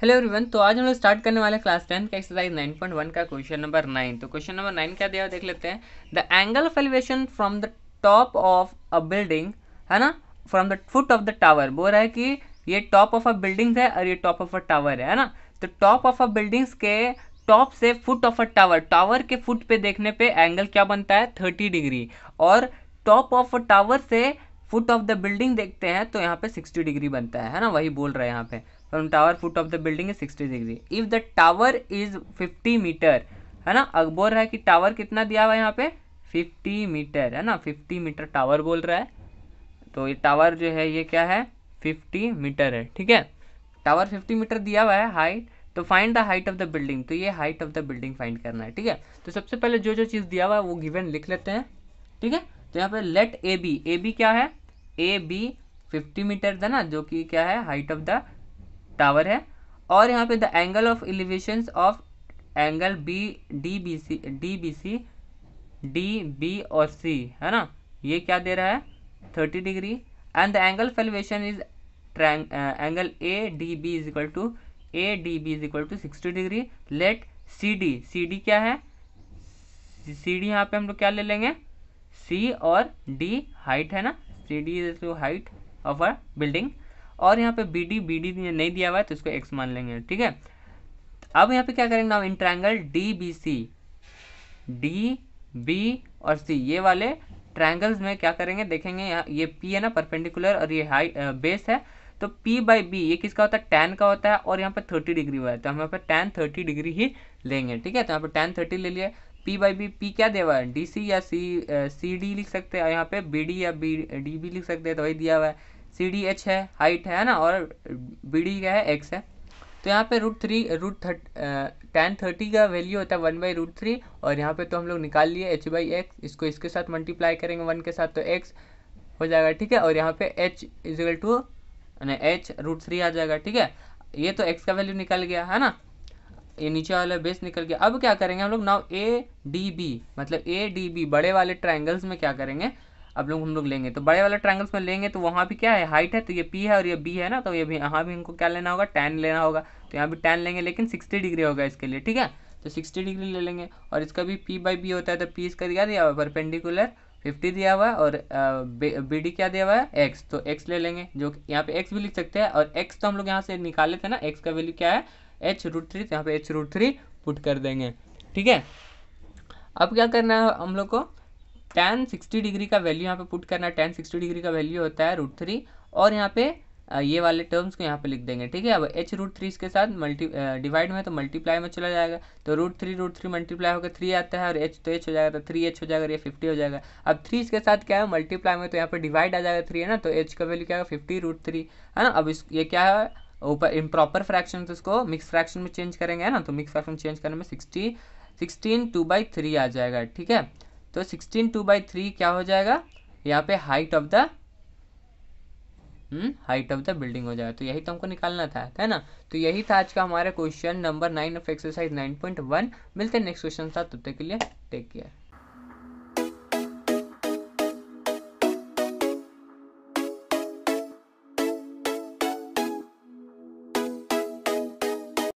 hello everyone तो आज हम लोग स्टार्ट करने वाले क्लास टेंथ का एक्सरसाइज 9.1 का क्वेश्चन नंबर नाइन तो क्वेश्चन नंबर नाइन क्या दिया देख लेते हैं the angle of elevation from the top of a building है ना from the foot of the tower बोल रहा है कि ये टॉप ऑफ अ बिल्डिंग है और ये टॉप ऑफ अ टावर है ना तो टॉप ऑफ अ बिल्डिंग्स के टॉप से foot of a tower tower के फुट पे देखने पे एंगल क्या बनता है थर्टी डिग्री और टॉप ऑफ अ टावर से फुट ऑफ द बिल्डिंग देखते हैं तो यहाँ पे 60 डिग्री बनता है है ना वही बोल रहे हैं यहाँ पे from tower foot of the building is 60 degree if the tower is 50 metre है ना अब बोल रहा है कि टावर कितना दिया हुआ है यहाँ पे 50 मीटर है ना 50 मीटर टावर बोल रहा है तो ये टावर जो है ये क्या है 50 मीटर है ठीक है टावर 50 मीटर दिया हुआ है हाइट तो find the height of the building तो ये height of the building find करना है ठीक है तो सबसे पहले जो जो चीज़ दिया हुआ है वो गिवन लिख लेते हैं ठीक है तो यहाँ पे let A B A B क्या है ए बी फिफ्टी मीटर था ना जो कि क्या है हाइट ऑफ द टावर है और यहाँ पे the angle of elevation of angle B D B C D B C D B और सी है ना ये क्या दे रहा है thirty degree and the angle of elevation is angle A D B is equal to A D B is equal to sixty degree let C D C D क्या है सी डी यहाँ पे हम लोग क्या ले लेंगे सी और डी हाइट है ना C D is to height of a building और यहाँ पे बी डी बी डी नहीं दिया हुआ है तो इसको एक्स मान लेंगे ठीक है अब यहाँ पे क्या करेंगे now in triangle D B C D B और सी ये वाले ट्रायंगल्स में क्या करेंगे देखेंगे यहाँ ये पी है ना परपेंडिकुलर और ये हाई बेस है तो पी बाई बी ये किसका होता है टेन का होता है और यहाँ पे थर्टी डिग्री हुआ है तो हम यहाँ पे टेन थर्टी डिग्री ही लेंगे ठीक है तो यहाँ पे टेन थर्टी ले लिए पी बाई बी पी क्या दिया हुआ है डी सी या सी सी डी लिख सकते हैं यहाँ पे बी डी या बी डी भी लिख सकते हैं तो वही दिया हुआ है सी डी एच है हाइट है ना और बी डी क्या है एक्स है तो यहाँ पे root three root thirty tan thirty का वैल्यू होता है वन बाई रूट थ्री और यहाँ पे तो हम लोग निकाल लिए एच बाई एक्स इसको इसके साथ मल्टीप्लाई करेंगे वन के साथ तो एक्स हो जाएगा ठीक है और यहाँ पे H equal to H root three आ जाएगा ठीक है ये तो एक्स का वैल्यू निकल गया है ना ये नीचे वाला बेस निकल गया अब क्या करेंगे हम लोग नाउ ए डी बी मतलब ए डी बी बड़े वाले ट्राइंगल्स में क्या करेंगे अब लोग हम लोग लेंगे तो बड़े वाले ट्राइंगल्स में लेंगे तो वहाँ भी क्या है हाइट है तो ये पी है और ये बी है ना तो ये भी यहाँ भी हमको क्या लेना होगा टेन लेना होगा तो यहाँ भी टेन लेंगे लेकिन सिक्सटी डिग्री होगा इसके लिए ठीक है तो सिक्सटी डिग्री ले लेंगे और इसका भी पी बाई बी होता है तो पी इसका क्या दिया हुआ है परपेंडिकुलर फिफ्टी दिया हुआ है और बी डी क्या दिया हुआ है एक्स तो एक्स ले लेंगे जो यहाँ पे एक्स भी लिख सकते हैं और एक्स तो हम लोग यहाँ से निकाले थे ना एक्स का वैल्यू क्या है एच रूट थ्री यहाँ पे एच रूट थ्री पुट कर देंगे ठीक है अब क्या करना है हम लोग को टेन सिक्सटी डिग्री का वैल्यू यहाँ पे पुट करना है टेन सिक्सटी डिग्री का वैल्यू होता है रूट थ्री और यहाँ पे ये वाले टर्म्स को यहाँ पे लिख देंगे ठीक है अब एच रूट थ्री इसके साथ मल्टी डिवाइड में तो मल्टीप्लाई में चला जाएगा तो root three root three multiply होकर थ्री आता है और एच तो एच हो जाएगा तो थ्री एच हो जाएगा ये फिफ्टी हो जाएगा अब थ्री इसके साथ क्या है मल्टीप्लाई में तो यहाँ पे डिवाइड आ जाएगा थ्री है ना तो एच का वैल्यू क्या है फिफ्टी रूट थ्री है ना अब इस ये क्या है ऊपर इम्प्रॉपर फ्रैक्शन तो इसको मिक्स फ्रैक्शन में चेंज करेंगे ना तो मिक्स फ्रैक्शन चेंज करने में sixty sixteen two by three आ जाएगा ठीक है तो सिक्सटीन टू बाई थ्री क्या हो जाएगा यहाँ पे height of the height of the building हो जाएगा तो यही तो हमको निकालना था है ना तो यही था आज का हमारा question number nine of exercise nine point one मिलते हैं नेक्स्ट क्वेश्चन साथ तब तक के लिए टेक केयर